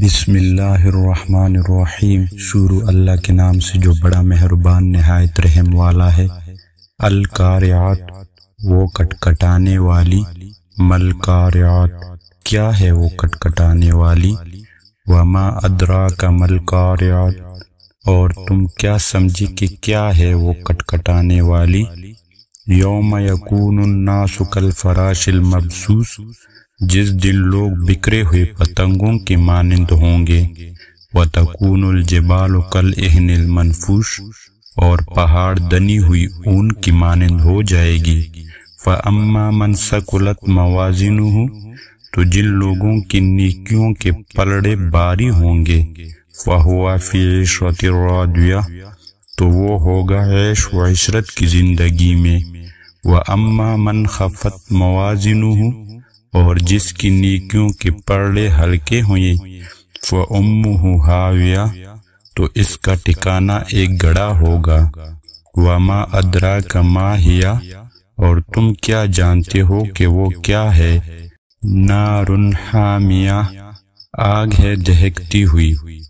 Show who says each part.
Speaker 1: बिसमीम शुरू अल्लाह के नाम से जो बड़ा मेहरबान नहायत रहम वाला है अलकारियात वो कटकटाने वाली मलकारियात क्या है वो कटकटाने वाली वमा अदरा का मलकारियात और तुम क्या समझे कि क्या है वो कटकटाने वाली योम यकून नासुकल फराशिल मबसूस जिस दिन लोग बिखरे हुए पतंगों के मानंद होंगे व तकून जबाल कल एहनिल मनफूश और पहाड़ दनी हुई ऊन की मानंद हो जाएगी व अम्मा मन सकुलत मवाजिन तो जिन लोगों की नीकियों के पलड़े बारी होंगे फहुआ फीशरत रौदिया तो वो होगा ऐश व इशरत की ज़िंदगी में व अम्मा मन खफत मवाजिन और जिसकी नीकियों के पर्ले हल्के हुए उम्मू हाविया तो इसका ठिकाना एक गड़ा होगा वामा अदरा का माँ हिया और तुम क्या जानते हो कि वो क्या है नारुन हामिया आग है दहकती हुई